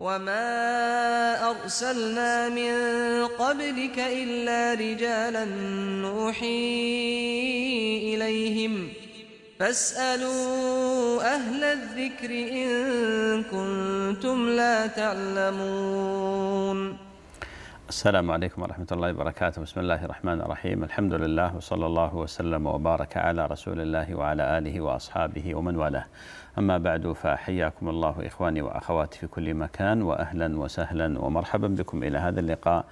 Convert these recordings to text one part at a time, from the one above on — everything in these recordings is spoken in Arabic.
وما أرسلنا من قبلك إلا رجالا نوحي إليهم فاسألوا أهل الذكر إن كنتم لا تعلمون السلام عليكم ورحمة الله وبركاته بسم الله الرحمن الرحيم الحمد لله وصلى الله وسلم وبارك على رسول الله وعلى آله وأصحابه ومن والاه أما بعد فحياكم الله إخواني وأخواتي في كل مكان وأهلا وسهلا ومرحبا بكم إلى هذا اللقاء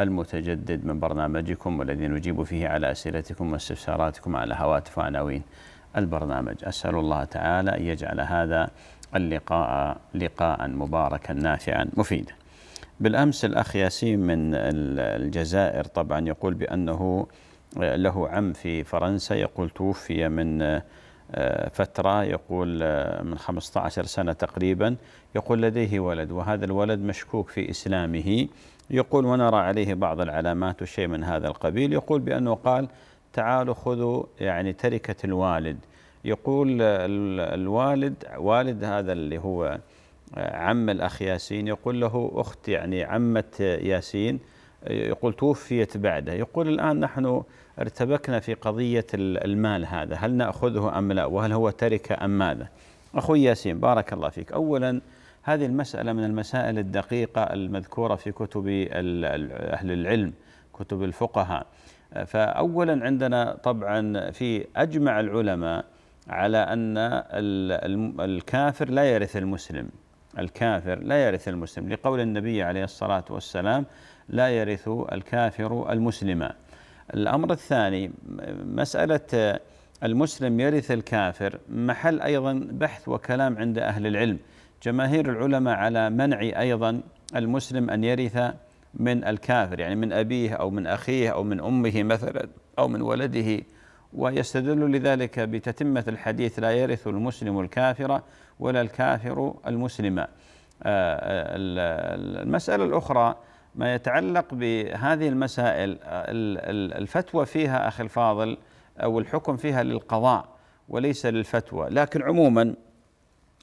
المتجدد من برنامجكم والذي نجيب فيه على أسئلتكم واستفساراتكم على هواتف وعناوين البرنامج أسأل الله تعالى أن يجعل هذا اللقاء لقاء مباركا نافعا مفيدا بالأمس الأخ ياسين من الجزائر طبعا يقول بأنه له عم في فرنسا يقول توفي من فترة يقول آه، من 15 سنة تقريبا يقول لديه ولد وهذا الولد مشكوك في إسلامه يقول ونرى عليه بعض العلامات وشيء من هذا القبيل يقول بأنه قال تعالوا خذوا يعني تركة الوالد يقول آه، الوالد والد هذا اللي هو آه، عم الأخ ياسين يقول له أخت يعني عمة ياسين يقول توفيت بعده يقول الآن نحن ارتبكنا في قضية المال هذا هل نأخذه أم لا وهل هو تركة أم ماذا أخوي ياسين بارك الله فيك أولا هذه المسألة من المسائل الدقيقة المذكورة في كتب أهل العلم كتب الفقهاء فأولا عندنا طبعا في أجمع العلماء على أن الكافر لا يرث المسلم الكافر لا يرث المسلم لقول النبي عليه الصلاة والسلام لا يرث الكافر المسلم الأمر الثاني مسألة المسلم يرث الكافر محل أيضا بحث وكلام عند أهل العلم جماهير العلماء على منع أيضا المسلم أن يرث من الكافر يعني من أبيه أو من أخيه أو من أمه مثلا أو من ولده ويستدل لذلك بتتمة الحديث لا يرث المسلم الكافر ولا الكافر المسلم آه، آه، المسألة الأخرى ما يتعلق بهذه المسائل الفتوى فيها أخي الفاضل أو الحكم فيها للقضاء وليس للفتوى لكن عموما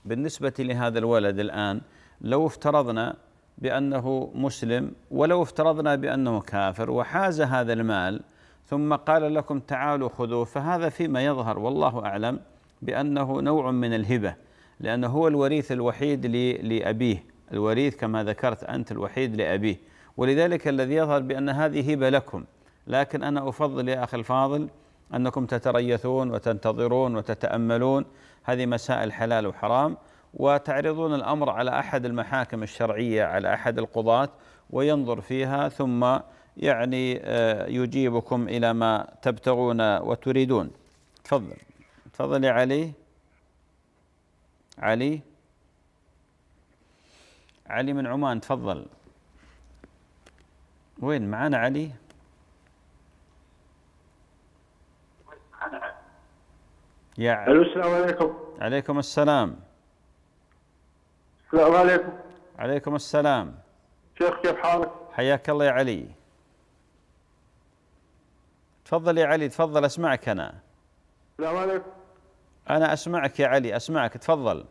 بالنسبة لهذا الولد الآن لو افترضنا بأنه مسلم ولو افترضنا بأنه كافر وحاز هذا المال ثم قال لكم تعالوا خذوه فهذا فيما يظهر والله أعلم بأنه نوع من الهبة لأنه هو الوريث الوحيد لأبيه الوريث كما ذكرت أنت الوحيد لأبيه ولذلك الذي يظهر بأن هذه هبة لكم لكن أنا أفضل يا أخي الفاضل أنكم تتريثون وتنتظرون وتتأملون هذه مسائل حلال وحرام وتعرضون الأمر على أحد المحاكم الشرعية على أحد القضاة وينظر فيها ثم يعني آه، يجيبكم إلى ما تبتغون وتريدون تفضل تفضل يا علي علي علي من عمان تفضل وين معانا علي يا الو السلام عليكم عليكم السلام السلام عليكم عليكم السلام شيخ كيف حالك حياك الله يا علي تفضل يا علي تفضل اسمعك انا السلام عليكم انا اسمعك يا علي اسمعك تفضل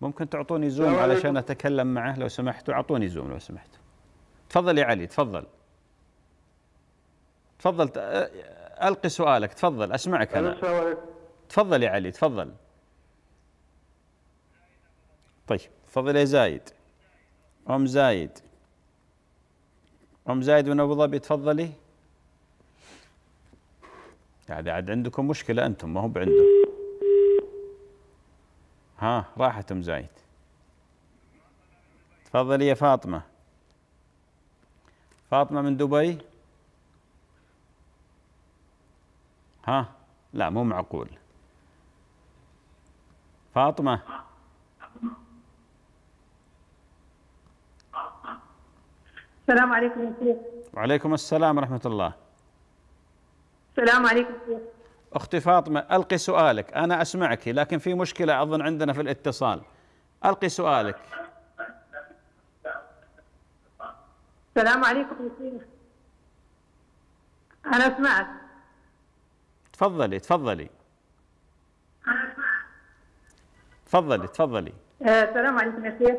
ممكن تعطوني زوم علشان اتكلم معه لو سمحتوا اعطوني زوم لو سمحت تفضل يا علي تفضل تفضل القي سؤالك تفضل اسمعك انا تفضل يا علي تفضل طيب تفضل يا زايد ام زايد ام زايد من ابو ظبي تفضلي يعني عاد عندكم مشكله انتم ما هو بعندهم ها راحت ام زايد تفضلي يا فاطمه فاطمة من دبي ها لا مو معقول فاطمة السلام عليكم شيخ وعليكم السلام ورحمة الله السلام عليكم شيخ أختي فاطمة ألقي سؤالك أنا أسمعك لكن في مشكلة أظن عندنا في الاتصال ألقي سؤالك السلام عليكم يا أنا سمعت تفضلي تفضلي أنا تفضلي تفضلي آه، السلام عليكم يا شيخ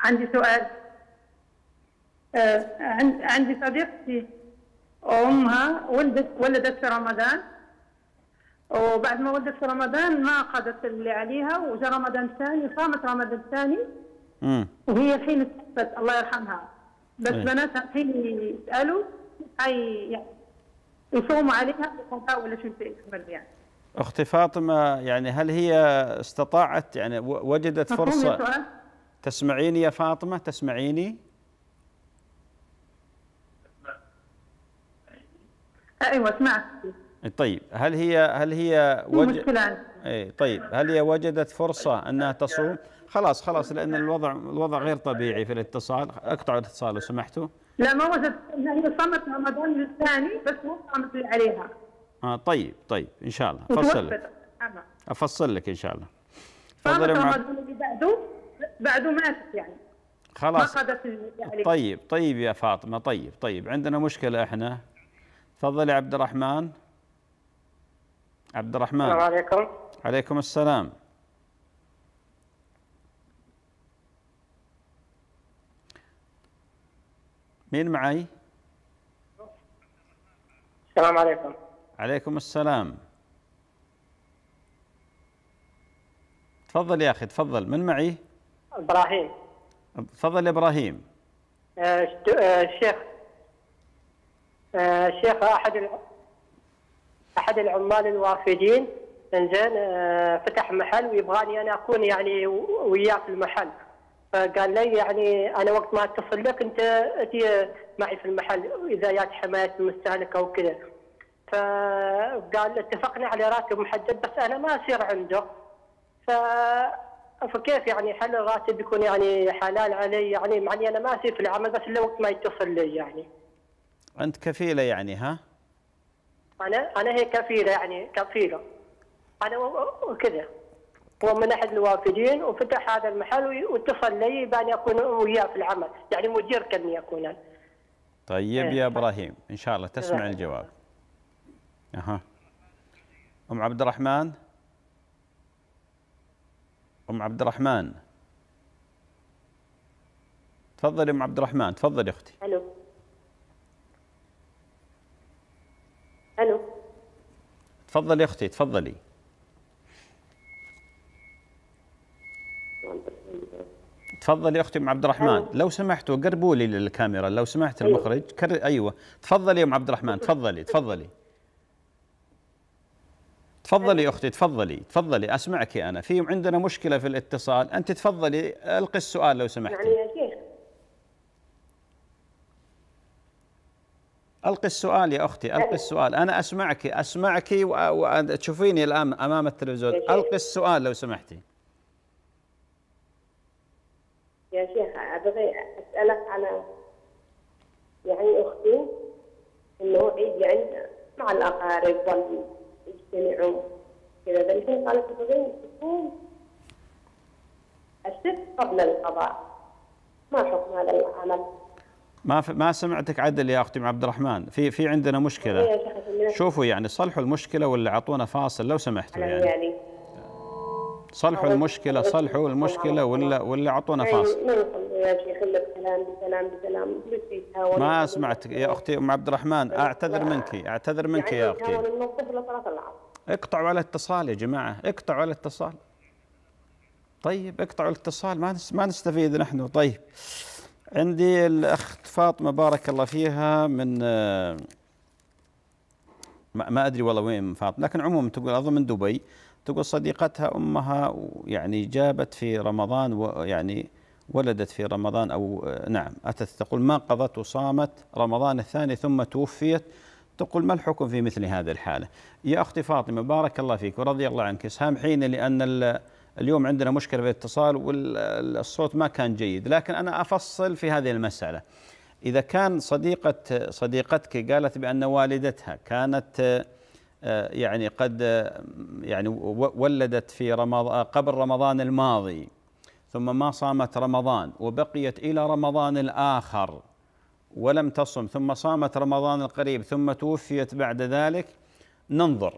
عندي سؤال آه، عندي صديقتي أمها ولدت ولدت في رمضان وبعد ما ولدت في رمضان ما أخذت اللي عليها وجاء رمضان ثاني صامت رمضان ثاني وهي الحين الله يرحمها بس بناتها بنات يسالوا اي يعني يصوموا عليها ولا شو يعني اختي فاطمه يعني هل هي استطاعت يعني وجدت فرصه تسمعيني يا فاطمه تسمعيني؟ ايوه سمعت طيب هل هي هل هي وج... اي طيب هل هي وجدت فرصه انها تصوم؟ خلاص خلاص لان الوضع الوضع غير طبيعي في الاتصال اقطعوا الاتصال لو سمحتوا لا ما وجدت هي صمت رمضان الثاني بس مو صامت عليها اه طيب طيب ان شاء الله افصل لك افصل لك ان شاء الله تفضلي رمضان اللي بعده بعده ماتت يعني خلاص طيب طيب يا فاطمه طيب طيب عندنا مشكله احنا تفضلي عبد الرحمن عبد الرحمن السلام عليكم عليكم السلام مين معي؟ السلام عليكم عليكم السلام تفضل يا اخي تفضل من معي؟ ابراهيم تفضل يا ابراهيم الشيخ أه أه الشيخ آه، احد احد العمال الوافدين انزين آه، فتح محل ويبغاني انا اكون يعني وياه في المحل فقال لي يعني انا وقت ما اتصل لك انت اتي معي في المحل اذا جات حمايه المستهلك او كذا فقال اتفقنا على راتب محدد بس انا ما اصير عنده ف فكيف يعني هل الراتب يكون يعني حلال علي يعني معني انا ما اصير في العمل بس الا وقت ما يتصل لي يعني. انت كفيله يعني ها؟ انا انا هي كفيله يعني كفيله انا وكذا هو من احد الوافدين وفتح هذا المحل واتصل لي بان اكون وياه في العمل يعني مدير كني اكون انا طيب إيه. يا ابراهيم ان شاء الله تسمع إيه. الجواب اها ام عبد الرحمن ام عبد الرحمن تفضلي ام عبد الرحمن تفضلي اختي الو تفضل يا اختي تفضلي تفضل يا اختي ام عبد الرحمن لو سمحت وقربوا لي للكاميرا لو سمحت أيوه. المخرج كر... ايوه تفضلي يا ام عبد الرحمن تفضلي تفضلي تفضلي اختي تفضلي تفضلي اسمعك انا في عندنا مشكله في الاتصال انت تفضلي القي السؤال لو سمحتي يعني ألقي السؤال يا أختي ألقي السؤال أنا أسمعك أسمعك وتشوفيني الآن أمام التلفزيون ألقي السؤال لو سمحتي يا شيخ أبغي أسألك على يعني أختي إنه عيد يعني مع الأقارب يجتمعوا كذا بالحين قالت أبغي تكون الست قبل القضاء ما حكم هذا العمل؟ ما ف... ما سمعتك عدل يا اختي عبد الرحمن في في عندنا مشكله شوفوا يعني صلحوا المشكله ولا اعطونا فاصل لو سمحتوا يعني, يعني. صلحوا المشكله صلحوا المشكله ولا ولا اعطونا فاصل ما سمعتك يا اختي ام عبد الرحمن اعتذر منك اعتذر منك يا يعني اختي اقطعوا على الاتصال يا جماعه اقطعوا على الاتصال طيب اقطعوا الاتصال ما ما نستفيد نحن طيب عندي الأخت فاطمة بارك الله فيها من آه، ما أدري والله وين فاطمة لكن عموما تقول أظن من دبي تقول صديقتها أمها يعني جابت في رمضان ويعني ولدت في رمضان أو آه، نعم أتت تقول ما قضت وصامت رمضان الثاني ثم توفيت تقول ما الحكم في مثل هذه الحالة يا أختي فاطمة بارك الله فيك ورضي الله عنك سامحيني لأن اليوم عندنا مشكله في الاتصال والصوت ما كان جيد لكن انا افصل في هذه المساله اذا كان صديقه صديقتك قالت بان والدتها كانت آه، يعني قد يعني ولدت في رمضان قبل رمضان الماضي ثم ما صامت رمضان وبقيت الى رمضان الاخر ولم تصم ثم صامت رمضان القريب ثم توفيت بعد ذلك ننظر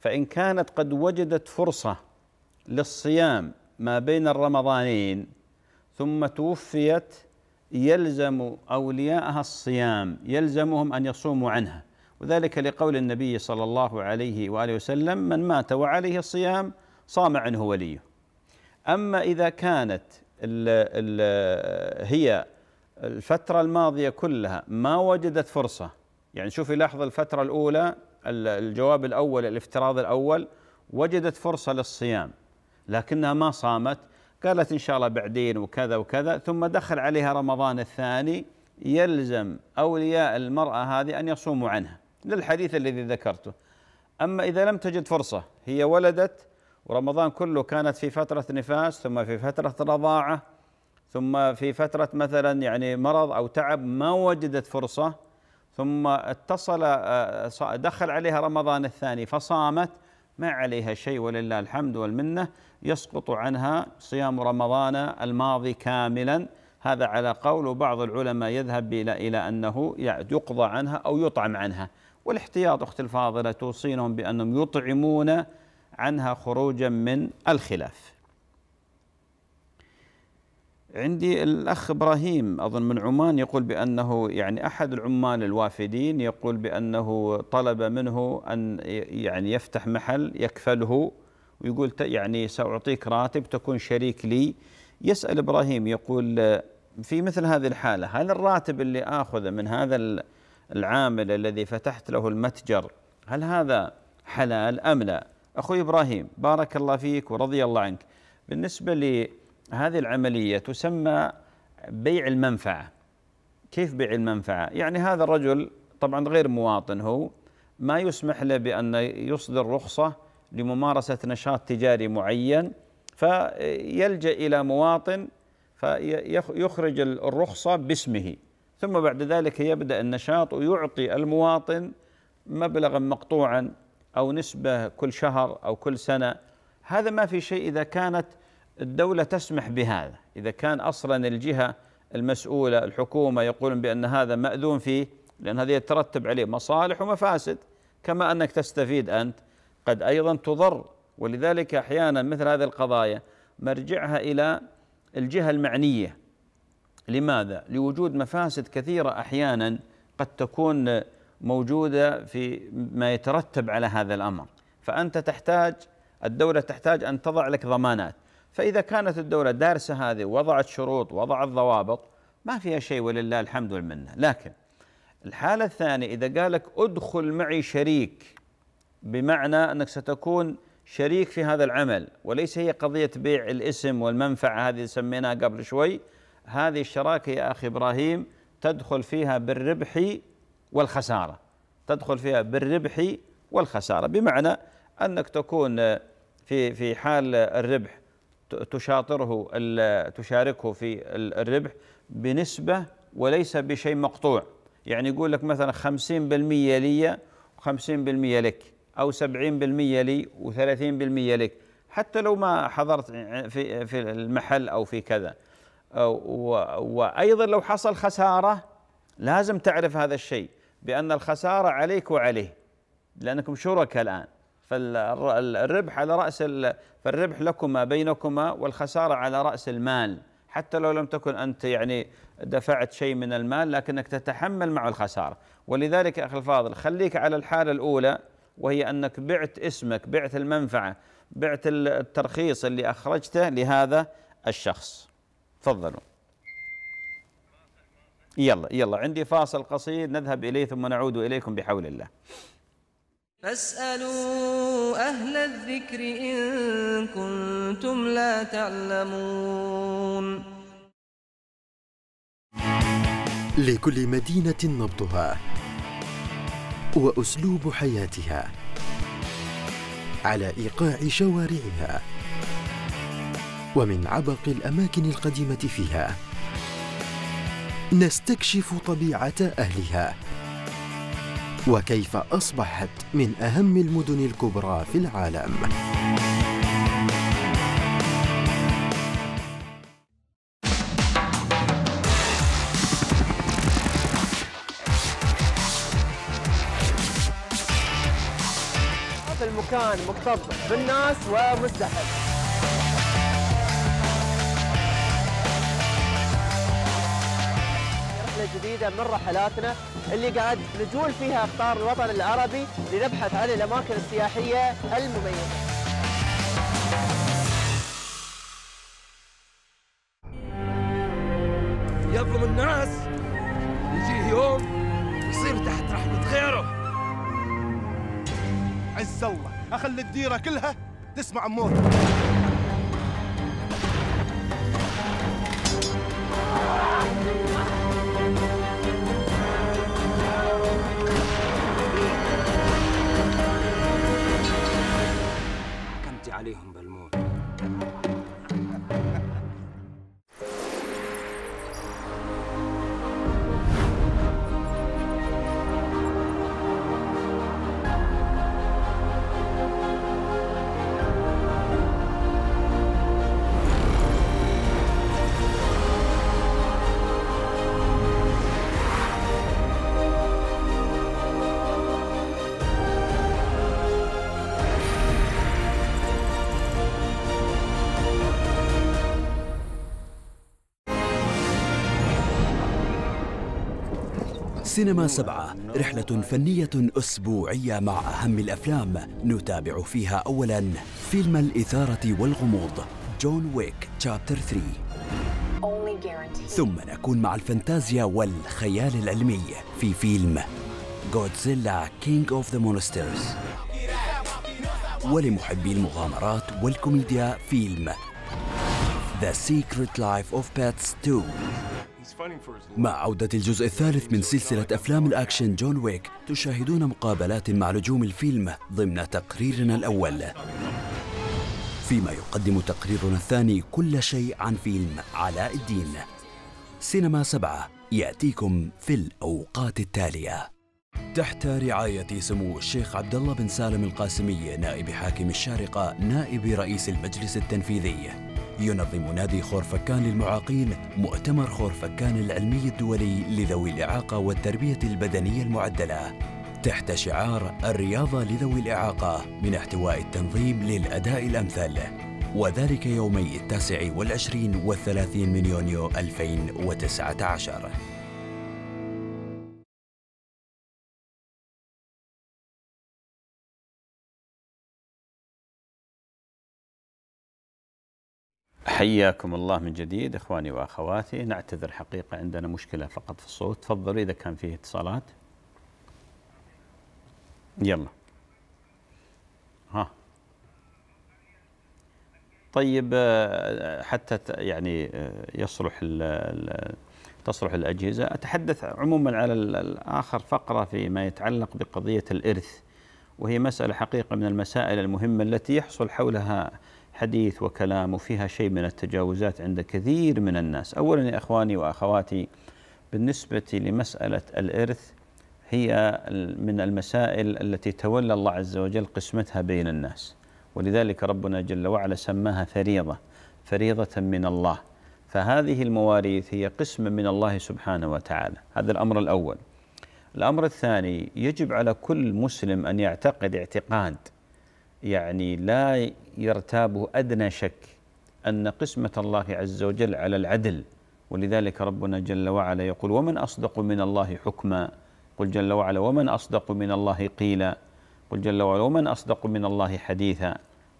فان كانت قد وجدت فرصه للصيام ما بين الرمضانين ثم توفيت يلزم اولياءها الصيام يلزمهم ان يصوموا عنها وذلك لقول النبي صلى الله عليه واله وسلم من مات وعليه الصيام صام عنه وليه اما اذا كانت الـ الـ هي الفتره الماضيه كلها ما وجدت فرصه يعني شوفي لاحظ الفتره الاولى الجواب الاول الافتراض الاول وجدت فرصه للصيام لكنها ما صامت قالت إن شاء الله بعدين وكذا وكذا ثم دخل عليها رمضان الثاني يلزم أولياء المرأة هذه أن يصوموا عنها للحديث الذي ذكرته أما إذا لم تجد فرصة هي ولدت ورمضان كله كانت في فترة نفاس ثم في فترة رضاعة ثم في فترة مثلا يعني مرض أو تعب ما وجدت فرصة ثم اتصل آه، دخل عليها رمضان الثاني فصامت ما عليها شيء ولله الحمد والمنه يسقط عنها صيام رمضان الماضي كاملا هذا على قول بعض العلماء يذهب الى الى انه يقضى عنها او يطعم عنها والاحتياط اختي الفاضله توصينهم بانهم يطعمون عنها خروجا من الخلاف عندي الأخ إبراهيم أظن من عمان يقول بأنه يعني أحد العمال الوافدين يقول بأنه طلب منه أن يعني يفتح محل يكفله ويقول يعني سأعطيك راتب تكون شريك لي يسأل إبراهيم يقول في مثل هذه الحالة هل الراتب اللي آخذه من هذا العامل الذي فتحت له المتجر هل هذا حلال أم لا أخوي إبراهيم بارك الله فيك ورضي الله عنك بالنسبة لي هذه العملية تسمى بيع المنفعة كيف بيع المنفعة؟ يعني هذا الرجل طبعا غير مواطن هو ما يسمح له بأن يصدر رخصة لممارسة نشاط تجاري معين فيلجأ إلى مواطن فيخرج الرخصة باسمه ثم بعد ذلك يبدأ النشاط ويعطي المواطن مبلغا مقطوعا أو نسبة كل شهر أو كل سنة هذا ما في شيء إذا كانت الدولة تسمح بهذا إذا كان أصلا الجهة المسؤولة الحكومة يقولون بأن هذا مأذون فيه لأن هذا يترتب عليه مصالح ومفاسد كما أنك تستفيد أنت قد أيضا تضر ولذلك أحيانا مثل هذه القضايا مرجعها إلى الجهة المعنية لماذا؟ لوجود مفاسد كثيرة أحيانا قد تكون موجودة في ما يترتب على هذا الأمر فأنت تحتاج الدولة تحتاج أن تضع لك ضمانات فإذا كانت الدولة دارسة هذه وضعت شروط وضعت ضوابط ما فيها شيء ولله الحمد والمنة لكن الحالة الثانية إذا قال لك أدخل معي شريك بمعنى أنك ستكون شريك في هذا العمل وليس هي قضية بيع الاسم والمنفعة هذه سميناها قبل شوي هذه الشراكة يا أخي إبراهيم تدخل فيها بالربح والخسارة تدخل فيها بالربح والخسارة بمعنى أنك تكون في في حال الربح تشاطره تشاركه في الربح بنسبة وليس بشيء مقطوع يعني يقول لك مثلا 50% لي و50% لك أو 70% لي و30% لك حتى لو ما حضرت في في المحل أو في كذا وأيضا لو حصل خسارة لازم تعرف هذا الشيء بأن الخسارة عليك وعليه لأنكم شركاء الآن فالربح على رأس فالربح لكما بينكما والخسارة على رأس المال حتى لو لم تكن أنت يعني دفعت شيء من المال لكنك تتحمل معه الخسارة ولذلك أخي الفاضل خليك على الحالة الأولى وهي أنك بعت اسمك بعت المنفعة بعت الترخيص اللي أخرجته لهذا الشخص تفضلوا يلا يلا عندي فاصل قصير نذهب إليه ثم نعود إليكم بحول الله فاسألوا أهل الذكر إن كنتم لا تعلمون لكل مدينة نبضها وأسلوب حياتها على إيقاع شوارعها ومن عبق الأماكن القديمة فيها نستكشف طبيعة أهلها وكيف أصبحت من أهم المدن الكبرى في العالم هذا المكان مكتظ بالناس ومزدحم جديدة من رحلاتنا اللي قاعد نجول فيها أقطار الوطن العربي لنبحث عن الأماكن السياحية المميزة يظلم الناس يجيه يوم يصير تحت رحمة غيره عز الله أخلي الديرة كلها تسمع موته سينما سبعة رحلة فنية أسبوعية مع أهم الأفلام نتابع فيها أولاً فيلم الإثارة والغموض جون ويك تشابتر 3 ثم نكون مع الفانتازيا والخيال العلمي في فيلم جودزيلا كينج اوف ذا مونسترز ولمحبي المغامرات والكوميديا فيلم ذا سيكريت لايف اوف بيتس 2 مع عودة الجزء الثالث من سلسلة أفلام الأكشن جون ويك تشاهدون مقابلات مع نجوم الفيلم ضمن تقريرنا الأول فيما يقدم تقريرنا الثاني كل شيء عن فيلم علاء الدين سينما سبعة يأتيكم في الأوقات التالية تحت رعاية سمو الشيخ عبد الله بن سالم القاسمي نائب حاكم الشارقة نائب رئيس المجلس التنفيذي ينظم نادي خورفكان للمعاقين مؤتمر خورفكان العلمي الدولي لذوي الإعاقة والتربية البدنية المعدلة تحت شعار الرياضة لذوي الإعاقة من احتواء التنظيم للأداء الأمثل وذلك يومي التاسع والعشرين والثلاثين من يونيو 2019 حياكم الله من جديد اخواني واخواتي نعتذر حقيقه عندنا مشكله فقط في الصوت تفضلوا اذا كان فيه اتصالات يلا ها طيب آه، حتى يعني آه، يصلح تصلح الاجهزه اتحدث عموما على الاخر فقره فيما يتعلق بقضيه الارث وهي مساله حقيقه من المسائل المهمه التي يحصل حولها حديث وكلام وفيها شيء من التجاوزات عند كثير من الناس أولا يا إخواني وأخواتي بالنسبة لمسألة الإرث هي من المسائل التي تولى الله عز وجل قسمتها بين الناس ولذلك ربنا جل وعلا سماها فريضة فريضة من الله فهذه المواريث هي قسم من الله سبحانه وتعالى هذا الأمر الأول الأمر الثاني يجب على كل مسلم أن يعتقد اعتقاد يعني لا يرتابه أدنى شك أن قسمة الله عز وجل على العدل ولذلك ربنا جل وعلا يقول ومن أصدق من الله حكما قل جل وعلا ومن أصدق من الله قيلا قل جل وعلا ومن أصدق من الله حديثا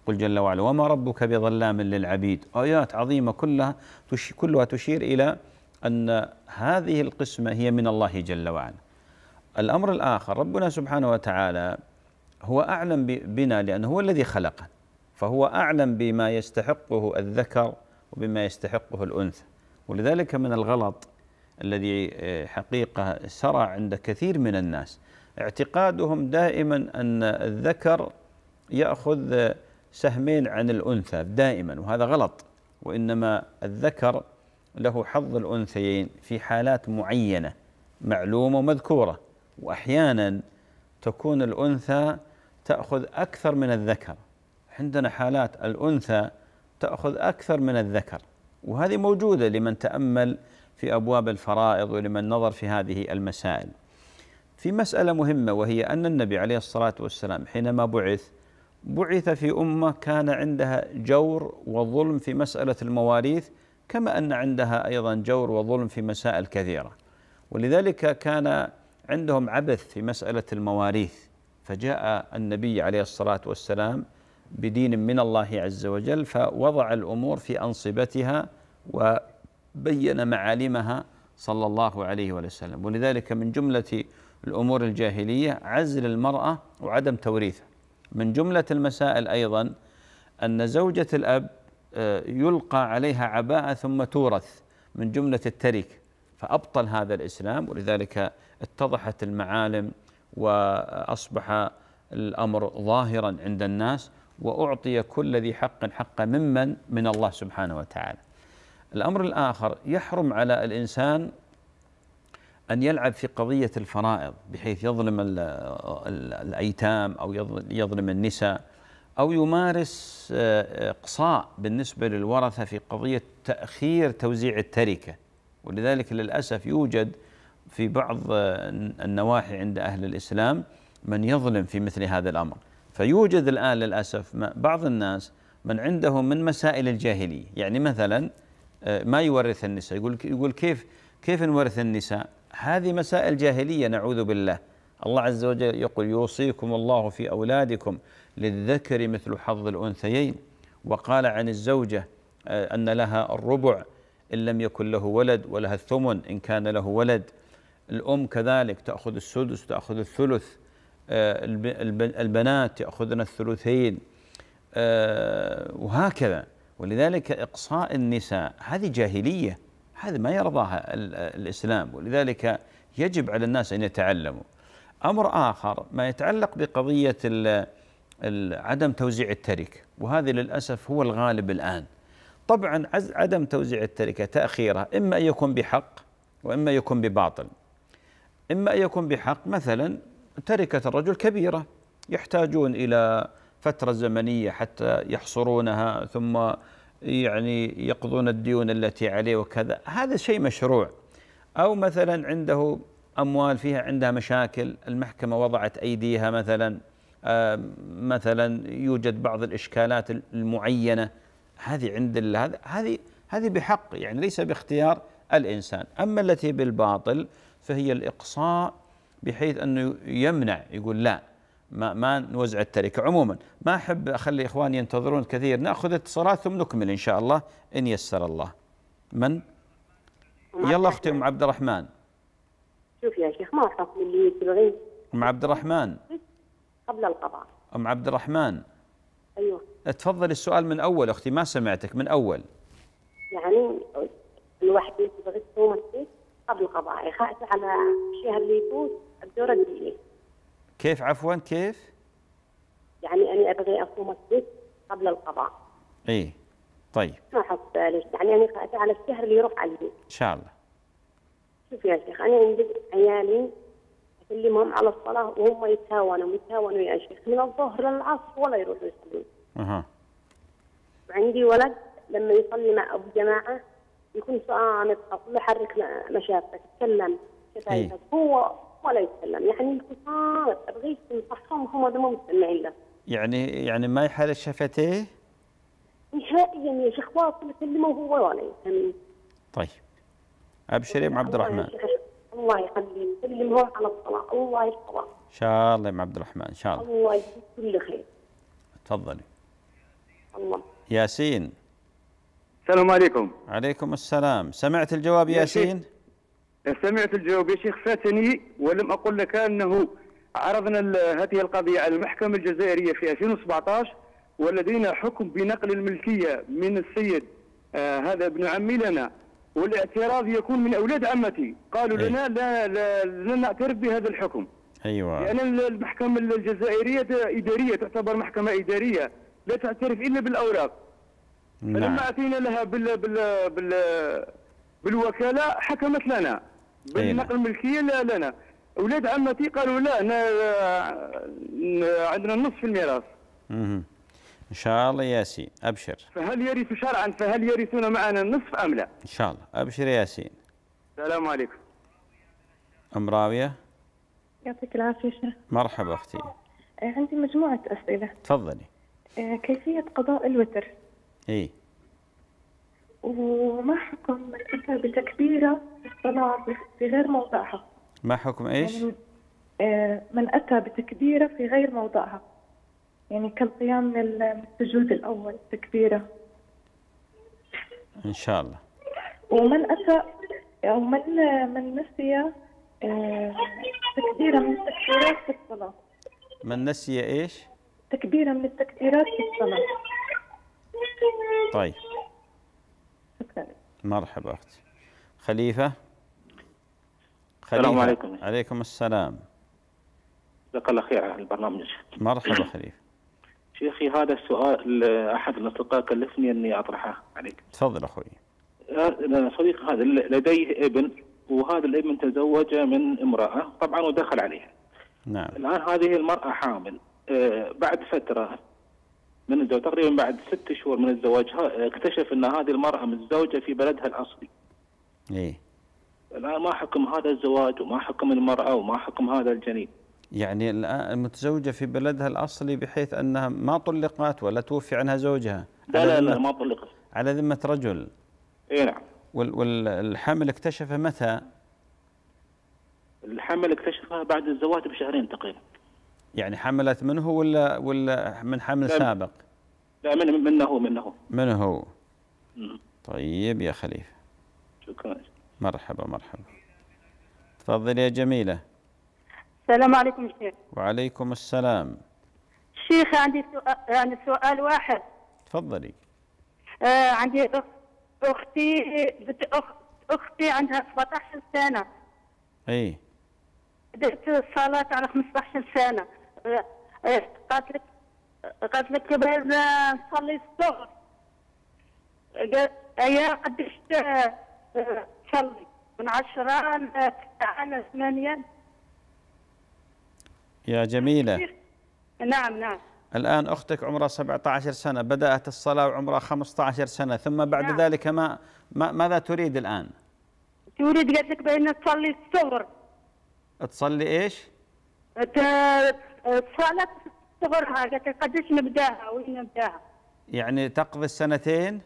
قل جل وعلا وما ربك بظلام للعبيد آيات عظيمة كلها كلها تشير إلى أن هذه القسمة هي من الله جل وعلا الأمر الآخر ربنا سبحانه وتعالى هو أعلم بنا لأنه هو الذي خلقنا فهو أعلم بما يستحقه الذكر وبما يستحقه الأنثى ولذلك من الغلط الذي آه، حقيقة سرى عند كثير من الناس اعتقادهم دائما أن الذكر يأخذ سهمين عن الأنثى دائما وهذا غلط وإنما الذكر له حظ الأنثيين في حالات معينة معلومة ومذكورة وأحيانا تكون الأنثى تأخذ أكثر من الذكر عندنا حالات الأنثى تأخذ أكثر من الذكر وهذه موجودة لمن تأمل في أبواب الفرائض ولمن نظر في هذه المسائل في مسألة مهمة وهي أن النبي عليه الصلاة والسلام حينما بعث بعث في أمة كان عندها جور وظلم في مسألة المواريث كما أن عندها أيضا جور وظلم في مسائل كثيرة ولذلك كان عندهم عبث في مسألة المواريث فجاء النبي عليه الصلاة والسلام بدين من الله عز وجل فوضع الامور في انصبتها وبين معالمها صلى الله عليه وسلم ولذلك من جمله الامور الجاهليه عزل المراه وعدم توريثها من جمله المسائل ايضا ان زوجه الاب آه، يلقى عليها عباءه ثم تورث من جمله التركه فابطل هذا الاسلام ولذلك اتضحت المعالم واصبح الامر ظاهرا عند الناس وأعطي كل ذي حق حق ممن من الله سبحانه وتعالى الأمر الآخر يحرم على الإنسان أن يلعب في قضية الفرائض بحيث يظلم الأيتام أو يظلم النساء أو يمارس آه، إقصاء بالنسبة للورثة في قضية تأخير توزيع التركة ولذلك للأسف يوجد في بعض آه، النواحي عند أهل الإسلام من يظلم في مثل هذا الأمر فيوجد الآن للأسف بعض الناس من عنده من مسائل الجاهلية يعني مثلا آه، ما يورث النساء يقول يقول كيف كيف نورث النساء هذه مسائل جاهلية نعوذ بالله الله عز وجل يقول يوصيكم الله في أولادكم للذكر مثل حظ الأنثيين وقال عن الزوجة آه، أن لها الربع إن لم يكن له ولد ولها الثمن إن كان له ولد الأم كذلك تأخذ السدس تأخذ الثلث آه، البنات يأخذن الثلثين آه، وهكذا ولذلك إقصاء النساء هذه جاهلية هذا ما يرضاها الإسلام ولذلك يجب على الناس أن يتعلموا أمر آخر ما يتعلق بقضية عدم توزيع التركة وهذا للأسف هو الغالب الآن طبعا عدم توزيع التركة تأخيرها إما أن يكون بحق وإما يكون بباطل إما أن يكون بحق مثلا تركة الرجل كبيرة يحتاجون إلى فترة زمنية حتى يحصرونها ثم يعني يقضون الديون التي عليه وكذا هذا شيء مشروع أو مثلا عنده أموال فيها عندها مشاكل المحكمة وضعت أيديها مثلا آه، مثلا يوجد بعض الإشكالات المعينة هذه عند هذا هذه هذه بحق يعني ليس باختيار الإنسان أما التي بالباطل فهي الإقصاء بحيث انه يمنع يقول لا ما ما نوزع التركه عموما ما احب اخلي اخواني ينتظرون كثير ناخذ اتصالات ثم نكمل ان شاء الله ان يسر الله من يلا اختي ام عبد الرحمن شوف يا شيخ ما حكم اللي تبغيه ام عبد الرحمن قبل القضاء ام عبد الرحمن ايوه تفضل السؤال من اول اختي ما سمعتك من اول يعني الواحد اللي تصوم قبل القضاء يخاف على الشهر اللي يفوت الدورة الدينية كيف عفوا كيف؟ يعني أنا أبغي أقوم الصيف قبل القضاء إيه طيب ما حط ليش يعني أنا قاعدة على الشهر اللي يروح البيت إن شاء الله شوف يا شيخ أنا عندي عيالي أكلمهم على الصلاة وهم يتهاونوا يتهاونوا يا شيخ من الظهر للعصر ولا يروحوا يصلون أها وعندي ولد لما يصلي مع أبو جماعة يكون صامت كله حرك مشافته تتكلم شفايفك هو ولا يتكلم يعني انتصار ابغيك تنصحهم هم ما مستمعين له يعني يعني ما يحل شفتيه؟ نهائيا يا شيخ واصل اكلمه وهو ولا يفهمني طيب ابشري يا ام عبد الرحمن الله يخليك كلمهم على الصلاه الله يحفظك ان شاء الله يا ام عبد الرحمن ان شاء الله الله يجزيك كل خير تفضلي الله ياسين السلام عليكم عليكم السلام سمعت الجواب ياسين؟ ياسين. سمعت الجواب يا شيخ فاتني ولم أقل لك أنه عرضنا هذه القضية على المحكمة الجزائرية في 2017 ولدينا حكم بنقل الملكية من السيد آه هذا ابن عمي لنا والاعتراض يكون من أولاد عمتي قالوا أي. لنا لا, لا, لن نعترف بهذا الحكم أيوة. لأن يعني المحكمة الجزائرية إدارية تعتبر محكمة إدارية لا تعترف إلا بالأوراق نعم. فلما أتينا لها بال, بال بالوكالة حكمت لنا إيه، بالنقل نعم. الملكيه لا لنا اولاد عمتي قالوا لا انا عندنا نصف الميراث اها ان شاء الله ياسين ابشر فهل يرث شرعا فهل يرثون معنا النصف ام لا ان شاء الله ابشر ياسين السلام عليكم ام راويه يعطيك العافيه شيخ مرحبا اختي عندي مجموعه اسئله تفضلي آه، كيفيه قضاء الوتر اي وما حكم من أتى بتكبيرة الصلاة في غير موضعها ما حكم إيش؟ يعني آه، من أتى بتكبيرة في غير موضعها يعني كالقيام من السجود الأول تكبيرة إن شاء الله ومن أتى أو من من نسي آه، تكبيرة من التكبيرات في الصلاة من نسي إيش؟ تكبيرة من التكبيرات في الصلاة طيب مرحبا أختي خليفة خليفة السلام عليكم عليكم السلام جزاك الله خير على البرنامج مرحبا خليفة شيخي هذا السؤال أحد الأصدقاء كلفني أني أطرحه عليك تفضل أخوي صديق هذا لديه ابن وهذا الابن تزوج من امرأة طبعا ودخل عليها نعم الآن هذه المرأة حامل آه، بعد فترة من الزواج تقريبا بعد ست شهور من الزواج اكتشف ان هذه المراه متزوجه في بلدها الاصلي. ايه الان ما حكم هذا الزواج وما حكم المراه وما حكم هذا الجنين. يعني الان متزوجه في بلدها الاصلي بحيث انها ما طلقت ولا توفي عنها زوجها. لا لا لا ما طلقت. على ذمه رجل. اي نعم. والحمل اكتشفه متى؟ الحمل اكتشفها بعد الزواج بشهرين تقريبا. يعني حملت منه ولا ولا من حمل سابق؟ لا من منه منه منه طيب يا خليفه شكرا مرحبا مرحبا تفضلي يا جميله السلام عليكم شيخ وعليكم السلام شيخ عندي سؤال يعني سؤال واحد تفضلي آه عندي اختي بنت اخت اختي عندها 17 سنه اي بدات الصلاه على 15 سنه ايه قالت لك قالت لك بهز نصلي الصغر قالت ايا قداش تصلي من 10 لتسعة 8 يا جميلة نعم نعم الآن أختك عمرها 17 سنة بدأت الصلاة وعمرها 15 سنة ثم بعد نعم. ذلك ما, ما ماذا تريد الآن؟ تريد قالت لك بأن تصلي الصغر تصلي إيش؟ صالت صغرها قالت قديش نبداها وين نبداها يعني تقضي السنتين؟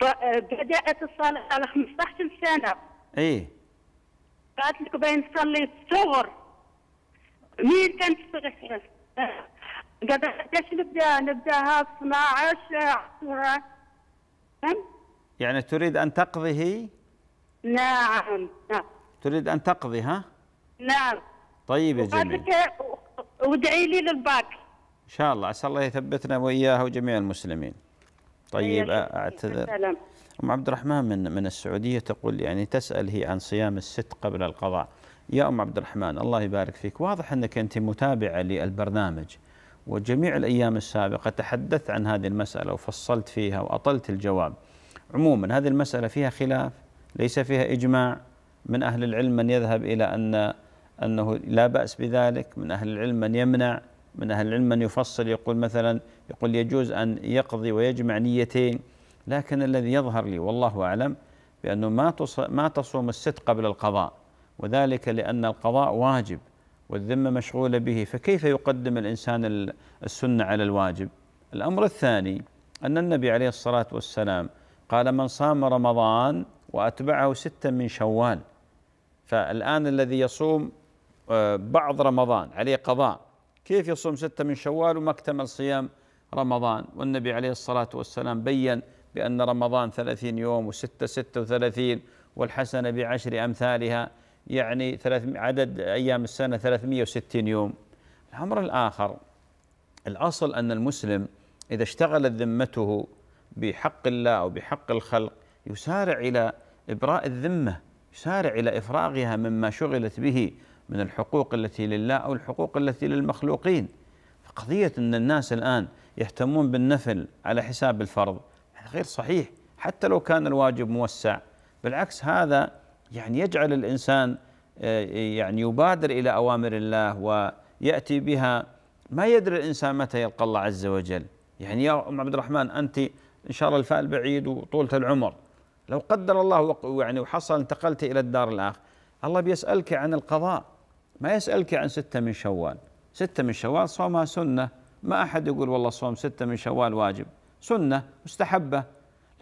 بدات الصلاه على 15 سنه ايه قالت لك بين تصلي الصغر مين كان تصلي؟ قالت قديش نبدا نبداها 12 10 يعني تريد ان تقضي هي؟ نعم نعم تريد ان تقضي ها؟ نعم طيب يا جميل وادعي لي للباقي ان شاء الله عسى الله يثبتنا واياها وجميع المسلمين طيب اعتذر ام عبد الرحمن من من السعوديه تقول يعني تسال هي عن صيام الست قبل القضاء يا ام عبد الرحمن الله يبارك فيك واضح انك انت متابعه للبرنامج وجميع الايام السابقه تحدثت عن هذه المساله وفصلت فيها واطلت الجواب عموما هذه المساله فيها خلاف ليس فيها اجماع من اهل العلم من يذهب الى ان أنه لا بأس بذلك من أهل العلم من يمنع من أهل العلم من يفصل يقول مثلا يقول يجوز أن يقضي ويجمع نيتين لكن الذي يظهر لي والله أعلم بأنه ما ما تصوم الست قبل القضاء وذلك لأن القضاء واجب والذمة مشغولة به فكيف يقدم الإنسان السنة على الواجب الأمر الثاني أن النبي عليه الصلاة والسلام قال من صام رمضان وأتبعه ستا من شوال فالآن الذي يصوم آه، بعض رمضان عليه قضاء كيف يصوم ستة من شوال وما اكتمل صيام رمضان والنبي عليه الصلاة والسلام بين بأن رمضان ثلاثين يوم وستة ستة وثلاثين والحسنة بعشر أمثالها يعني عدد أيام السنة 360 يوم الأمر الآخر الأصل أن المسلم إذا اشتغلت ذمته بحق الله أو بحق الخلق يسارع إلى إبراء الذمة يسارع إلى إفراغها مما شغلت به من الحقوق التي لله أو الحقوق التي للمخلوقين فقضية أن الناس الآن يهتمون بالنفل على حساب الفرض غير صحيح حتى لو كان الواجب موسع بالعكس هذا يعني يجعل الإنسان آه، يعني يبادر إلى أوامر الله ويأتي بها ما يدري الإنسان متى يلقى الله عز وجل يعني يا أم عبد الرحمن أنت إن شاء الله الفال بعيد وطولة العمر لو قدر الله يعني وحصل انتقلت إلى الدار الآخر الله بيسألك عن القضاء ما يسألك عن ستة من شوال ستة من شوال صومها سنة ما أحد يقول والله صوم ستة من شوال واجب سنة مستحبة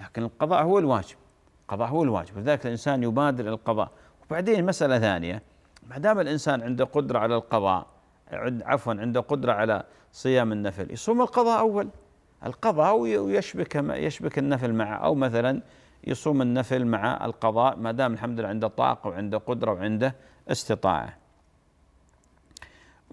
لكن القضاء هو الواجب القضاء هو الواجب لذلك الإنسان يبادر القضاء وبعدين مسألة ثانية ما دام الإنسان عنده قدرة على القضاء عفوا عنده قدرة على صيام النفل يصوم القضاء أول القضاء ويشبك يشبك النفل معه أو مثلا يصوم النفل مع القضاء ما دام الحمد لله عنده طاقة وعنده قدرة وعنده استطاعة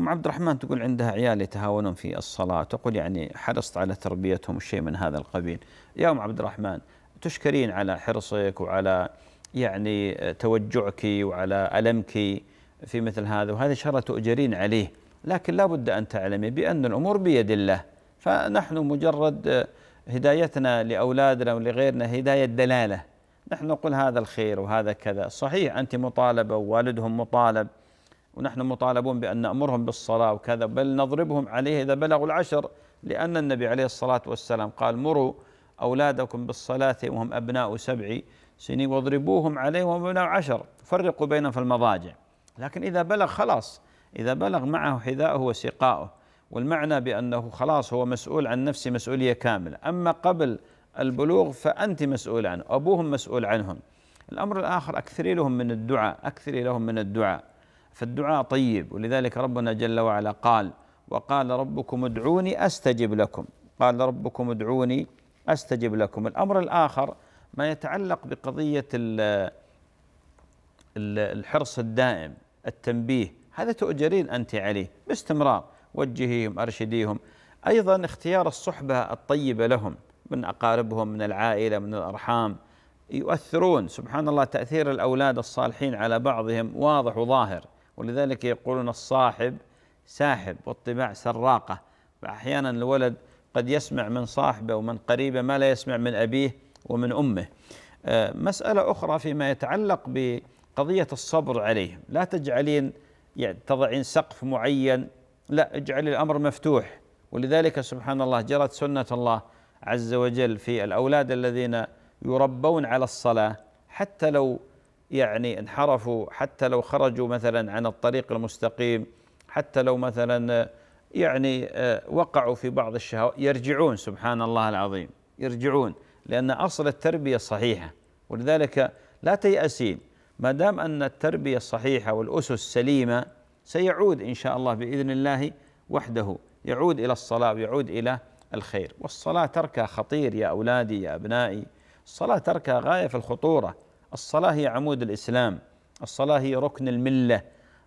ام عبد الرحمن تقول عندها عيال يتهاونون في الصلاه تقول يعني حرصت على تربيتهم وشيء من هذا القبيل يا ام عبد الرحمن تشكرين على حرصك وعلى يعني توجعك وعلى ألمك في مثل هذا وهذا شر تؤجرين عليه لكن لا بد أن تعلمي بأن الأمور بيد الله فنحن مجرد هدايتنا لأولادنا ولغيرنا هداية دلالة نحن نقول هذا الخير وهذا كذا صحيح أنت مطالبة ووالدهم مطالب ونحن مطالبون بأن نأمرهم بالصلاة وكذا بل نضربهم عليه إذا بلغوا العشر لأن النبي عليه الصلاة والسلام قال مروا أولادكم بالصلاة وهم أبناء سبع سنين واضربوهم عليه وهم أبناء عشر فرقوا بينهم في المضاجع لكن إذا بلغ خلاص إذا بلغ معه حذاءه وسقاؤه والمعنى بأنه خلاص هو مسؤول عن نفسه مسؤولية كاملة أما قبل البلوغ فأنت مسؤول عنه أبوهم مسؤول عنهم الأمر الآخر أكثري لهم من الدعاء أكثري لهم من الدعاء فالدعاء طيب ولذلك ربنا جل وعلا قال وقال ربكم ادعوني استجب لكم قال ربكم ادعوني استجب لكم الامر الاخر ما يتعلق بقضيه الحرص الدائم التنبيه هذا تؤجرين انت عليه باستمرار وجهيهم ارشديهم ايضا اختيار الصحبه الطيبه لهم من اقاربهم من العائله من الارحام يؤثرون سبحان الله تاثير الاولاد الصالحين على بعضهم واضح وظاهر ولذلك يقولون الصاحب ساحب والطباع سراقة فأحيانا الولد قد يسمع من صاحبه ومن قريبه ما لا يسمع من أبيه ومن أمه آه، مسألة أخرى فيما يتعلق بقضية الصبر عليهم لا تجعلين يعني تضعين سقف معين لا اجعل الأمر مفتوح ولذلك سبحان الله جرت سنة الله عز وجل في الأولاد الذين يربون على الصلاة حتى لو يعني انحرفوا حتى لو خرجوا مثلا عن الطريق المستقيم حتى لو مثلا آه، يعني آه، وقعوا في بعض الشهوات يرجعون سبحان الله العظيم يرجعون لأن أصل التربية صحيحة ولذلك لا تيأسين ما دام أن التربية الصحيحة والأسس سليمة سيعود إن شاء الله بإذن الله وحده يعود إلى الصلاة ويعود إلى الخير والصلاة تركها خطير يا أولادي يا أبنائي الصلاة تركها غاية في الخطورة الصلاة هي عمود الإسلام الصلاة هي ركن الملة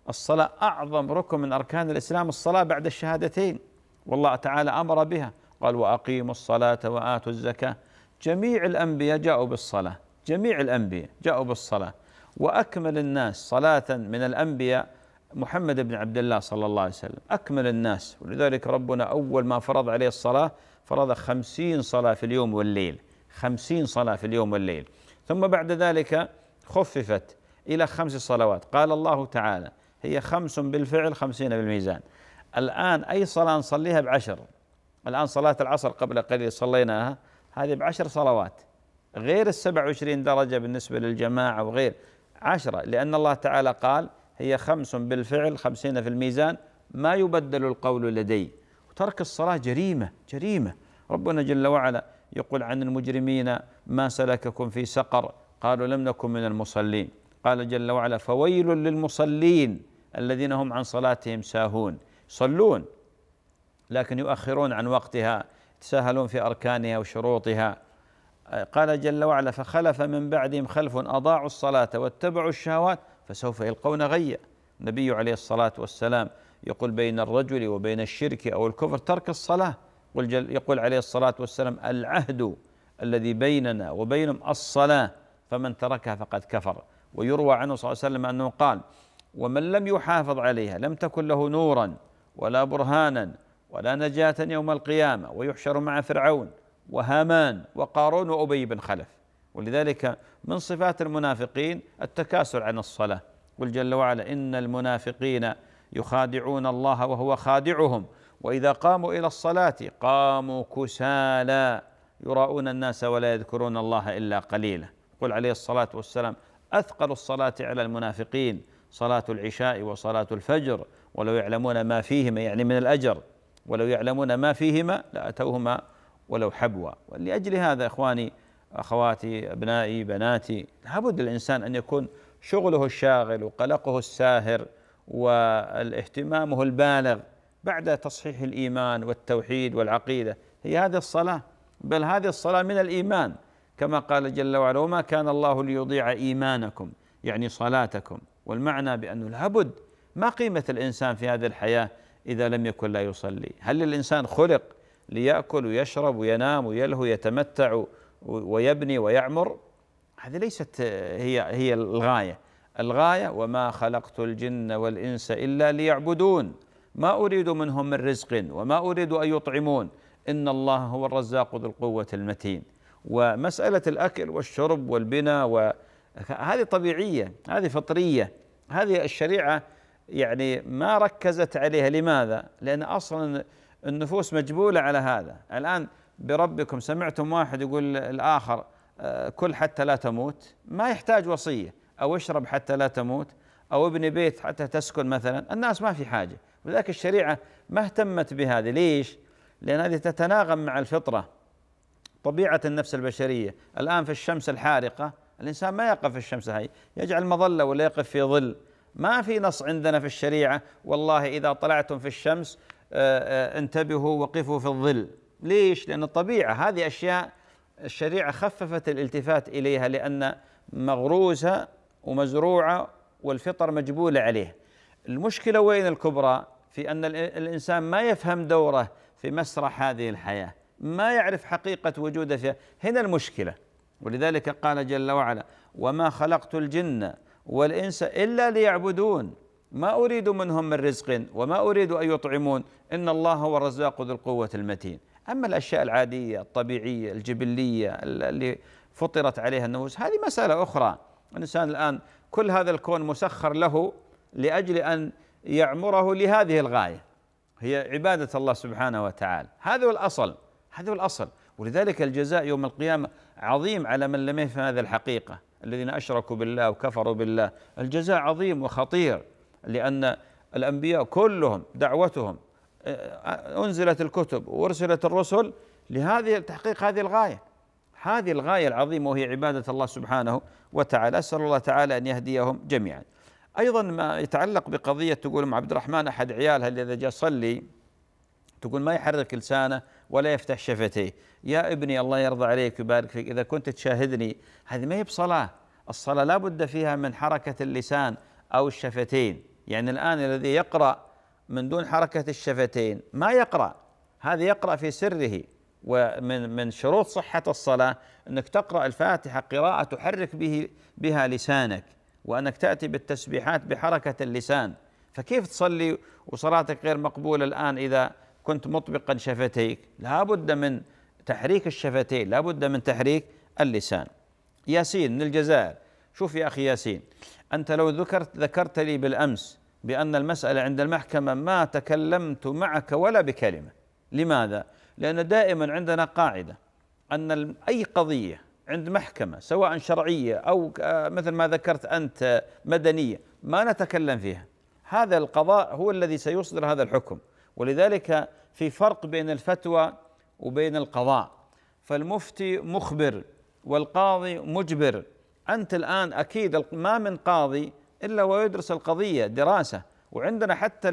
الصلاة أعظم ركن من أركان الإسلام الصلاة بعد الشهادتين والله تعالى أمر بها قال وأقيموا الصلاة وآتوا الزكاة جميع الأنبياء جاءوا بالصلاة جميع الأنبياء جاءوا بالصلاة وأكمل الناس صلاة من الأنبياء محمد بن عبد الله صلى الله عليه وسلم أكمل الناس ولذلك ربنا أول ما فرض عليه الصلاة فرض خمسين صلاة في اليوم والليل خمسين صلاة في اليوم والليل ثم بعد ذلك خففت إلى خمس صلوات قال الله تعالى هي خمس بالفعل خمسين بالميزان الآن أي صلاة نصليها بعشر الآن صلاة العصر قبل قليل صليناها هذه بعشر صلوات غير السبع وعشرين درجة بالنسبة للجماعة وغير عشرة لأن الله تعالى قال هي خمس بالفعل خمسين في الميزان ما يبدل القول لدي وترك الصلاة جريمة جريمة ربنا جل وعلا يقول عن المجرمين ما سلككم في سقر قالوا لم نكن من المصلين قال جل وعلا فويل للمصلين الذين هم عن صلاتهم ساهون يصلون لكن يؤخرون عن وقتها يتساهلون في اركانها وشروطها قال جل وعلا فخلف من بعدهم خلف اضاعوا الصلاه واتبعوا الشهوات فسوف يلقون غيا النبي عليه الصلاه والسلام يقول بين الرجل وبين الشرك او الكفر ترك الصلاه يقول, يقول عليه الصلاة والسلام العهد الذي بيننا وبينهم الصلاة فمن تركها فقد كفر ويروى عنه صلى الله عليه وسلم أنه قال ومن لم يحافظ عليها لم تكن له نورا ولا برهانا ولا نجاة يوم القيامة ويحشر مع فرعون وهامان وقارون وأبي بن خلف ولذلك من صفات المنافقين التكاسل عن الصلاة قل جل وعلا إن المنافقين يخادعون الله وهو خادعهم واذا قاموا الى الصلاه قاموا كسالى يراؤون الناس ولا يذكرون الله الا قليلا قل عليه الصلاه والسلام اثقل الصلاه على المنافقين صلاه العشاء وصلاه الفجر ولو يعلمون ما فيهما يعني من الاجر ولو يعلمون ما فيهما لاتوهما ولو حبوا ولاجل هذا اخواني اخواتي ابنائي بناتي لابد الانسان ان يكون شغله الشاغل وقلقه الساهر والاهتمامه البالغ بعد تصحيح الإيمان والتوحيد والعقيدة هي هذه الصلاة بل هذه الصلاة من الإيمان كما قال جل وعلا وما كان الله ليضيع إيمانكم يعني صلاتكم والمعنى بأنه لابد ما قيمة الإنسان في هذه الحياة إذا لم يكن لا يصلي هل الإنسان خلق ليأكل ويشرب وينام ويلهو يتمتع ويبني ويعمر هذه ليست هي هي الغاية الغاية وما خلقت الجن والإنس إلا ليعبدون ما أريد منهم من رزق وما أريد أن يطعمون إن الله هو الرزاق ذو القوة المتين ومسألة الأكل والشرب والبناء هذه طبيعية هذه فطرية هذه الشريعة يعني ما ركزت عليها لماذا؟ لأن أصلا النفوس مجبولة على هذا الآن بربكم سمعتم واحد يقول الآخر آه، كل حتى لا تموت ما يحتاج وصية أو اشرب حتى لا تموت أو ابني بيت حتى تسكن مثلا الناس ما في حاجة ولذلك الشريعة ما اهتمت بهذه ليش؟ لأن هذه تتناغم مع الفطرة طبيعة النفس البشرية الآن في الشمس الحارقة الإنسان ما يقف في الشمس هاي يجعل مظلة ولا يقف في ظل ما في نص عندنا في الشريعة والله إذا طلعتم في الشمس آه، آه، انتبهوا وقفوا في الظل ليش؟ لأن الطبيعة هذه أشياء الشريعة خففت الالتفات إليها لأن مغروسة ومزروعة والفطر مجبولة عليه المشكلة وين الكبرى؟ في أن الإنسان ما يفهم دوره في مسرح هذه الحياة ما يعرف حقيقة وجوده فيها هنا المشكلة ولذلك قال جل وعلا وما خلقت الجن والإنس إلا ليعبدون ما أريد منهم من رزق وما أريد أن يطعمون إن الله هو الرزاق ذو القوة المتين أما الأشياء العادية الطبيعية الجبلية اللي فطرت عليها النفوس هذه مسألة أخرى الإنسان الآن كل هذا الكون مسخر له لأجل أن يعمره لهذه الغايه هي عباده الله سبحانه وتعالى هذا هو الاصل هذا هو الاصل ولذلك الجزاء يوم القيامه عظيم على من لم يفهم هذه الحقيقه الذين اشركوا بالله وكفروا بالله الجزاء عظيم وخطير لان الانبياء كلهم دعوتهم آه، انزلت الكتب وارسلت الرسل لهذه تحقيق هذه الغايه هذه الغايه العظيمه وهي عباده الله سبحانه وتعالى اسال الله تعالى ان يهديهم جميعا ايضا ما يتعلق بقضيه تقول ام عبد الرحمن احد عيالها اللي اذا جاء صلي تقول ما يحرك لسانه ولا يفتح شفتيه يا ابني الله يرضى عليك ويبارك فيك إذا كنت تشاهدني هذه ما هي بصلاة الصلاة لا بد فيها من حركة اللسان أو الشفتين يعني الآن الذي يقرأ من دون حركة الشفتين ما يقرأ هذا يقرأ في سره ومن من شروط صحة الصلاة أنك تقرأ الفاتحة قراءة تحرك به بها لسانك وأنك تأتي بالتسبيحات بحركة اللسان فكيف تصلي وصلاتك غير مقبولة الآن إذا كنت مطبقا شفتيك لا بد من تحريك الشفتين لا بد من تحريك اللسان ياسين من الجزائر شوف يا أخي ياسين أنت لو ذكرت ذكرت لي بالأمس بأن المسألة عند المحكمة ما تكلمت معك ولا بكلمة لماذا؟ لأن دائما عندنا قاعدة أن أي قضية عند محكمة سواء شرعية أو آه، مثل ما ذكرت أنت مدنية ما نتكلم فيها هذا القضاء هو الذي سيصدر هذا الحكم ولذلك في فرق بين الفتوى وبين القضاء فالمفتي مخبر والقاضي مجبر أنت الآن أكيد ما من قاضي إلا ويدرس القضية دراسة وعندنا حتى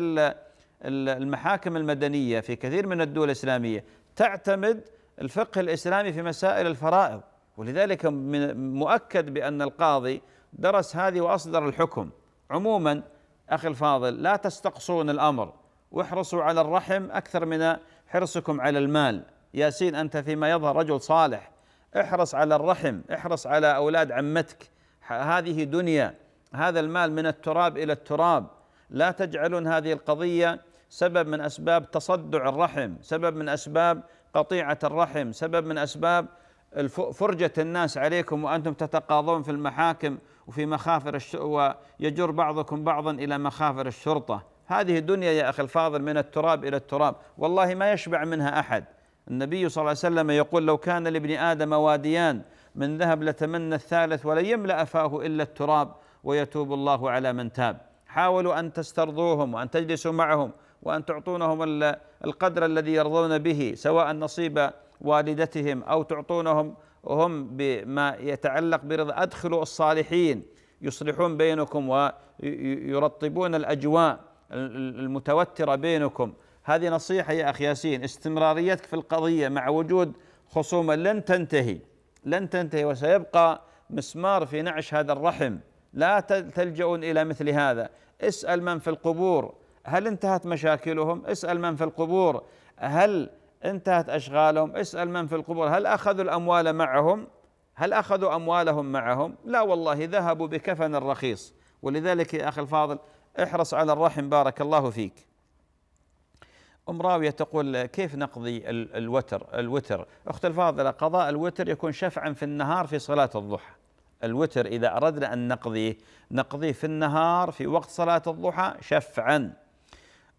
المحاكم المدنية في كثير من الدول الإسلامية تعتمد الفقه الإسلامي في مسائل الفرائض ولذلك من مؤكد بأن القاضي درس هذه وأصدر الحكم عموما أخي الفاضل لا تستقصون الأمر واحرصوا على الرحم أكثر من حرصكم على المال ياسين أنت فيما يظهر رجل صالح احرص على الرحم احرص على أولاد عمتك هذه دنيا هذا المال من التراب إلى التراب لا تجعلون هذه القضية سبب من أسباب تصدع الرحم سبب من أسباب قطيعة الرحم سبب من أسباب فرجة الناس عليكم وأنتم تتقاضون في المحاكم وفي مخافر الش... ويجر بعضكم بعضا إلى مخافر الشرطة هذه دنيا يا أخي الفاضل من التراب إلى التراب والله ما يشبع منها أحد النبي صلى الله عليه وسلم يقول لو كان لابن آدم واديان من ذهب لتمنى الثالث ولن يملأ فاه إلا التراب ويتوب الله على من تاب حاولوا أن تسترضوهم وأن تجلسوا معهم وأن تعطونهم القدر الذي يرضون به سواء نصيب والدتهم أو تعطونهم هم بما يتعلق برضا أدخلوا الصالحين يصلحون بينكم ويرطبون الأجواء المتوترة بينكم هذه نصيحة يا أخي ياسين استمراريتك في القضية مع وجود خصومة لن تنتهي لن تنتهي وسيبقى مسمار في نعش هذا الرحم لا تلجؤون إلى مثل هذا اسأل من في القبور هل انتهت مشاكلهم اسأل من في القبور هل انتهت أشغالهم اسأل من في القبور هل أخذوا الأموال معهم هل أخذوا أموالهم معهم لا والله ذهبوا بكفن رخيص ولذلك يا أخي الفاضل احرص على الرحم بارك الله فيك أم راوية تقول كيف نقضي الوتر الوتر أخت الفاضلة قضاء الوتر يكون شفعا في النهار في صلاة الضحى الوتر إذا أردنا أن نقضيه نقضيه في النهار في وقت صلاة الضحى شفعا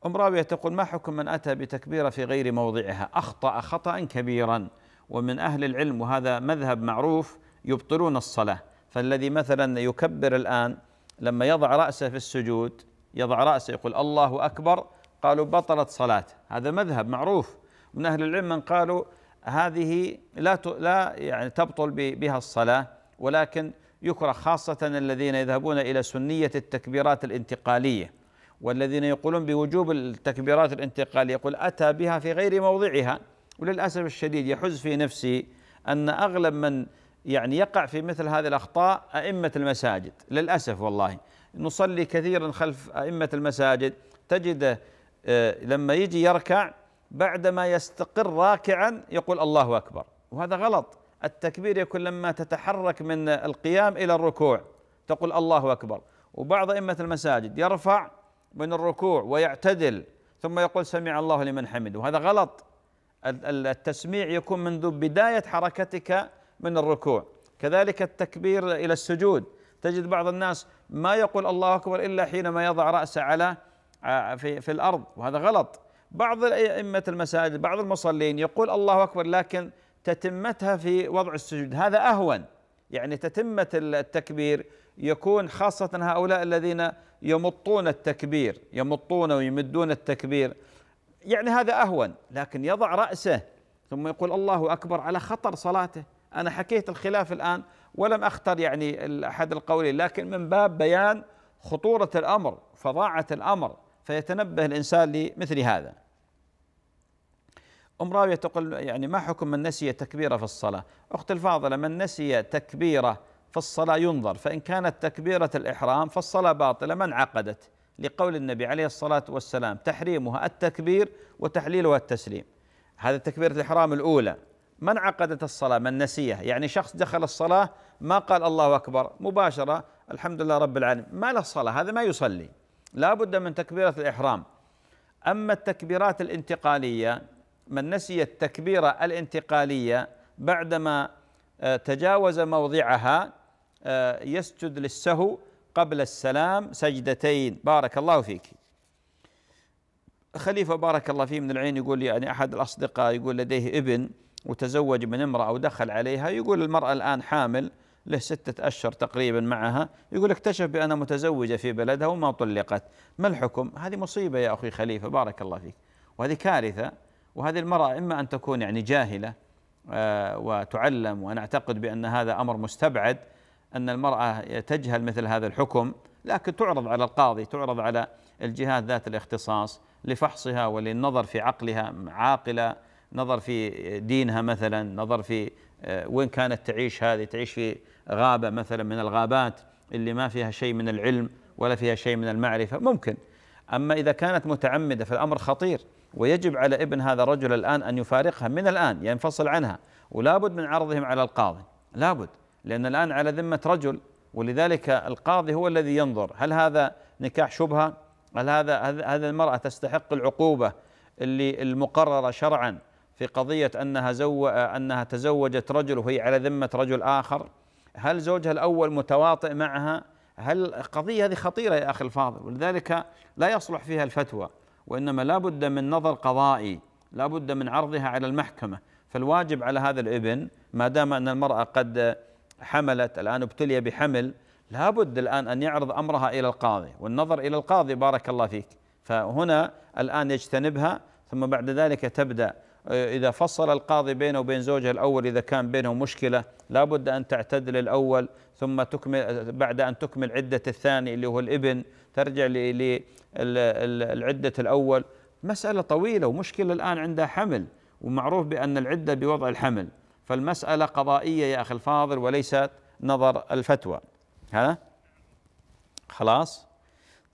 أم راوية تقول ما حكم من أتى بتكبيرة في غير موضعها أخطأ خطأ كبيرا ومن أهل العلم وهذا مذهب معروف يبطلون الصلاة فالذي مثلا يكبر الآن لما يضع رأسه في السجود يضع رأسه يقول الله أكبر قالوا بطلت صلاته هذا مذهب معروف من أهل العلم من قالوا هذه لا لا يعني تبطل بها الصلاة ولكن يكره خاصة الذين يذهبون إلى سنية التكبيرات الانتقالية والذين يقولون بوجوب التكبيرات الانتقالية يقول أتى بها في غير موضعها وللأسف الشديد يحز في نفسي أن أغلب من يعني يقع في مثل هذه الأخطاء أئمة المساجد للأسف والله نصلي كثيرا خلف أئمة المساجد تجده آه، لما يجي يركع بعدما يستقر راكعا يقول الله أكبر وهذا غلط التكبير يكون لما تتحرك من القيام إلى الركوع تقول الله أكبر وبعض أئمة المساجد يرفع من الركوع ويعتدل ثم يقول سمع الله لمن حمده وهذا غلط التسميع يكون منذ بداية حركتك من الركوع كذلك التكبير إلى السجود تجد بعض الناس ما يقول الله أكبر إلا حينما يضع رأسه على في, في الأرض وهذا غلط بعض أئمة المساجد بعض المصلين يقول الله أكبر لكن تتمتها في وضع السجود هذا أهون يعني تتمة التكبير يكون خاصة هؤلاء الذين يمطون التكبير يمطون ويمدون التكبير يعني هذا أهون لكن يضع رأسه ثم يقول الله أكبر على خطر صلاته أنا حكيت الخلاف الآن ولم أختر يعني أحد القولين لكن من باب بيان خطورة الأمر فضاعة الأمر فيتنبه الإنسان لمثل هذا أم راوية تقول يعني ما حكم من نسي تكبيرة في الصلاة أخت الفاضلة من نسي تكبيرة فالصلاة ينظر فإن كانت تكبيرة الإحرام فالصلاة باطلة ما انعقدت لقول النبي عليه الصلاة والسلام تحريمها التكبير وتحليلها التسليم هذا تكبيرة الإحرام الأولى ما انعقدت الصلاة من نسيها يعني شخص دخل الصلاة ما قال الله أكبر مباشرة الحمد لله رب العالمين ما له صلاة هذا ما يصلي لا بد من تكبيرة الإحرام أما التكبيرات الانتقالية من نسي التكبيرة الانتقالية بعدما آه، تجاوز موضعها آه، يسجد للسهو قبل السلام سجدتين بارك الله فيك خليفة بارك الله فيه من العين يقول يعني أحد الأصدقاء يقول لديه ابن وتزوج من امرأة ودخل عليها يقول المرأة الآن حامل له ستة أشهر تقريبا معها يقول اكتشف بأنها متزوجة في بلدها وما طلقت ما الحكم هذه مصيبة يا أخي خليفة بارك الله فيك وهذه كارثة وهذه المرأة إما أن تكون يعني جاهلة آه، وتعلم وأنا أعتقد بأن هذا أمر مستبعد أن المرأة تجهل مثل هذا الحكم لكن تعرض على القاضي تعرض على الجهات ذات الاختصاص لفحصها وللنظر في عقلها عاقلة نظر في دينها مثلا نظر في آه، وين كانت تعيش هذه تعيش في غابة مثلا من الغابات اللي ما فيها شيء من العلم ولا فيها شيء من المعرفة ممكن أما إذا كانت متعمدة فالأمر خطير ويجب على ابن هذا الرجل الآن أن يفارقها من الآن ينفصل عنها ولا بد من عرضهم على القاضي لا بد لأن الآن على ذمة رجل ولذلك القاضي هو الذي ينظر هل هذا نكاح شبهة هل هذا هذه المرأة تستحق العقوبة اللي المقررة شرعا في قضية أنها زو أنها تزوجت رجل وهي على ذمة رجل آخر هل زوجها الأول متواطئ معها هل القضية هذه خطيرة يا أخي الفاضل ولذلك لا يصلح فيها الفتوى وإنما لا بد من نظر قضائي لا بد من عرضها على المحكمة فالواجب على هذا الابن ما دام أن المرأة قد حملت الآن ابتلي بحمل لابد الآن أن يعرض أمرها إلى القاضي والنظر إلى القاضي بارك الله فيك فهنا الآن يجتنبها ثم بعد ذلك تبدأ إذا فصل القاضي بينه وبين زوجها الأول إذا كان بينهم مشكلة لابد أن تعتدل الأول ثم تكمل بعد أن تكمل عدة الثاني اللي هو الابن ترجع للعدة الأول مسألة طويلة ومشكلة الآن عندها حمل ومعروف بأن العدة بوضع الحمل فالمسألة قضائية يا أخي الفاضل وليست نظر الفتوى ها خلاص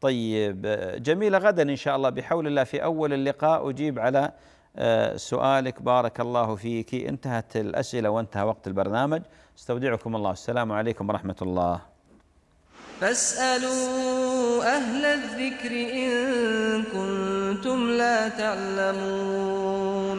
طيب جميلة غدا إن شاء الله بحول الله في أول اللقاء أجيب على آه، سؤالك بارك الله فيك انتهت الأسئلة وانتهى وقت البرنامج استودعكم الله السلام عليكم ورحمة الله فاسألوا أهل الذكر إن كنتم لا تعلمون